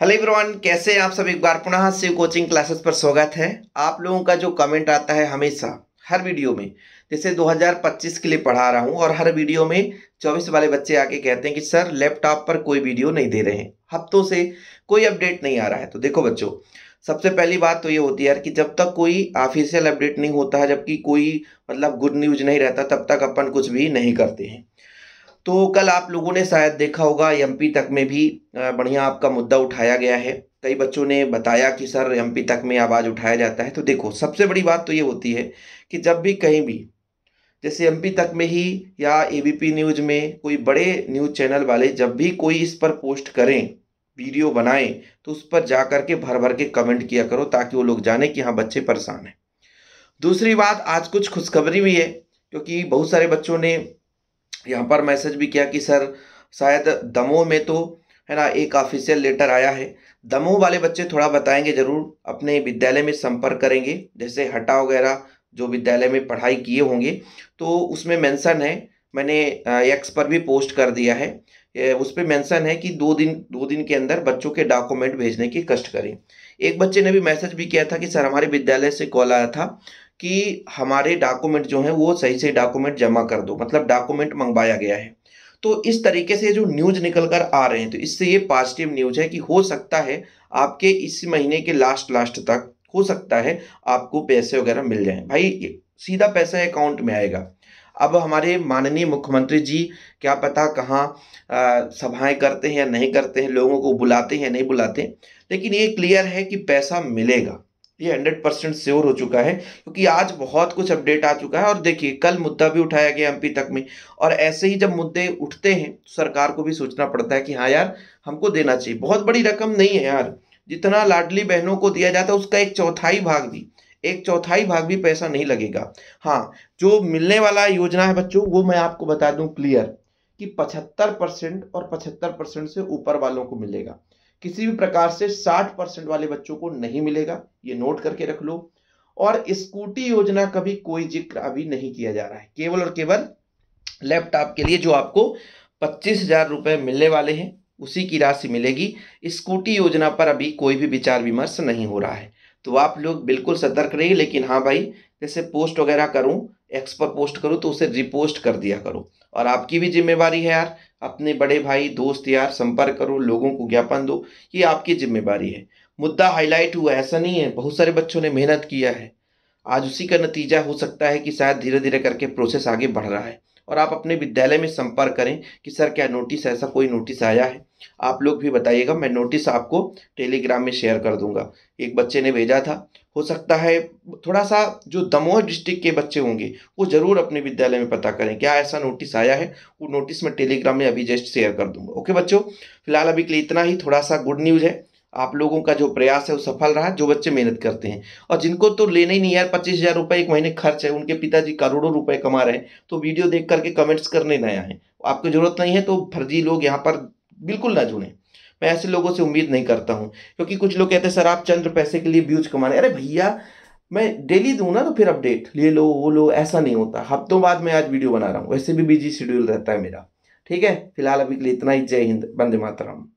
hello everyone कैसे आप सब एक बार पुनः शिव कोचिंग क्लासेस पर स्वागत है आप लोगों का जो कमेंट आता है हमेशा हर वीडियो में जैसे 2025 के लिए पढ़ा रहा हूं और हर वीडियो में 24 वाले बच्चे आके कहते हैं कि सर लैपटॉप पर कोई वीडियो नहीं दे रहे हैं हफ्तों से कोई अपडेट नहीं आ रहा है तो देखो बच्चों सबसे पहली बात तो ये होती है यार कि जब तक कोई ऑफिशियल अपडेट नहीं होता है जबकि कोई मतलब गुड न्यूज नहीं रहता तब तक अपन कुछ भी नहीं करते हैं तो कल आप लोगों ने शायद देखा होगा एम तक में भी बढ़िया आपका मुद्दा उठाया गया है कई बच्चों ने बताया कि सर एम तक में आवाज़ उठाया जाता है तो देखो सबसे बड़ी बात तो ये होती है कि जब भी कहीं भी जैसे एम तक में ही या ए न्यूज़ में कोई बड़े न्यूज़ चैनल वाले जब भी कोई इस पर पोस्ट करें वीडियो बनाएं तो उस पर जा कर के भर भर के कमेंट किया करो ताकि वो लोग जाने कि हाँ बच्चे परेशान हैं दूसरी बात आज कुछ खुशखबरी भी है क्योंकि बहुत सारे बच्चों ने यहाँ पर मैसेज भी किया कि सर शायद दमोह में तो है ना एक ऑफिशियल लेटर आया है दमोह वाले बच्चे थोड़ा बताएंगे ज़रूर अपने विद्यालय में संपर्क करेंगे जैसे हटा वगैरह जो विद्यालय में पढ़ाई किए होंगे तो उसमें मेंशन है मैंने एक्स पर भी पोस्ट कर दिया है उस पर मैंसन है कि दो दिन दो दिन के अंदर बच्चों के डॉक्यूमेंट भेजने की कष्ट करें एक बच्चे ने भी मैसेज भी किया था कि सर हमारे विद्यालय से कॉल आया था कि हमारे डॉक्यूमेंट जो हैं वो सही से डॉक्यूमेंट जमा कर दो मतलब डॉक्यूमेंट मंगवाया गया है तो इस तरीके से जो न्यूज निकल कर आ रहे हैं तो इससे ये पॉजिटिव न्यूज है कि हो सकता है आपके इस महीने के लास्ट लास्ट तक हो सकता है आपको पैसे वगैरह मिल जाए भाई सीधा पैसा अकाउंट में आएगा अब हमारे माननीय मुख्यमंत्री जी क्या पता कहाँ सभाएं करते हैं या नहीं करते हैं लोगों को बुलाते हैं नहीं बुलाते लेकिन ये क्लियर है कि पैसा मिलेगा ये हंड्रेड परसेंट श्योर हो चुका है क्योंकि आज बहुत कुछ अपडेट आ चुका है और देखिए कल मुद्दा भी उठाया गया एमपी तक में और ऐसे ही जब मुद्दे उठते हैं तो सरकार को भी सोचना पड़ता है कि हाँ यार हमको देना चाहिए बहुत बड़ी रकम नहीं है यार जितना लाडली बहनों को दिया जाता है उसका एक चौथाई भाग भी एक चौथाई भाग भी पैसा नहीं लगेगा हाँ जो मिलने वाला योजना है बच्चों वो मैं आपको बता दूं क्लियर कि 75 परसेंट और 75 परसेंट से ऊपर वालों को मिलेगा किसी भी प्रकार से 60 परसेंट वाले बच्चों को नहीं मिलेगा ये नोट करके रख लो और स्कूटी योजना का भी कोई जिक्र अभी नहीं किया जा रहा है केवल और केवल लैपटॉप के लिए जो आपको पच्चीस हजार रुपए मिलने वाले हैं उसी की राशि मिलेगी स्कूटी योजना पर अभी कोई भी विचार विमर्श नहीं हो रहा है तो आप लोग बिल्कुल सतर्क रहिए लेकिन हाँ भाई जैसे पोस्ट वगैरह करूँ एक्स पर पोस्ट करूँ तो उसे रिपोस्ट कर दिया करो और आपकी भी जिम्मेवारी है यार अपने बड़े भाई दोस्त यार संपर्क करो लोगों को ज्ञापन दो ये आपकी जिम्मेवारी है मुद्दा हाईलाइट हुआ ऐसा नहीं है बहुत सारे बच्चों ने मेहनत किया है आज उसी का नतीजा हो सकता है कि शायद धीरे धीरे करके प्रोसेस आगे बढ़ रहा है और आप अपने विद्यालय में संपर्क करें कि सर क्या नोटिस ऐसा कोई नोटिस आया है आप लोग भी बताइएगा मैं नोटिस आपको टेलीग्राम में शेयर कर दूंगा एक बच्चे ने भेजा था हो सकता है थोड़ा सा जो दमोह डिस्ट्रिक्ट के बच्चे होंगे वो ज़रूर अपने विद्यालय में पता करें क्या ऐसा नोटिस आया है वो नोटिस मैं टेलीग्राम में अभी जस्ट शेयर कर दूंगा ओके बच्चों फिलहाल अभी के लिए इतना ही थोड़ा सा गुड न्यूज़ है आप लोगों का जो प्रयास है वो सफल रहा जो बच्चे मेहनत करते हैं और जिनको तो लेना ही नहीं यार पच्चीस हज़ार रुपये एक महीने खर्च है उनके पिताजी करोड़ों रुपए कमा रहे हैं तो वीडियो देख करके कमेंट्स करने नए आए आपको ज़रूरत नहीं है तो फर्जी लोग यहाँ पर बिल्कुल ना जुड़ें मैं ऐसे लोगों से उम्मीद नहीं करता हूँ क्योंकि कुछ लोग कहते हैं सर आप चंद्र पैसे के लिए व्यूज रहे अरे भैया मैं डेली दूँ ना तो फिर अपडेट ले लो वो लो ऐसा नहीं होता हफ्तों बाद मैं आज वीडियो बना रहा हूँ वैसे भी बिजी शेड्यूल रहता है मेरा ठीक है फिलहाल अभी के लिए इतना ही जय हिंद बंदे मातराम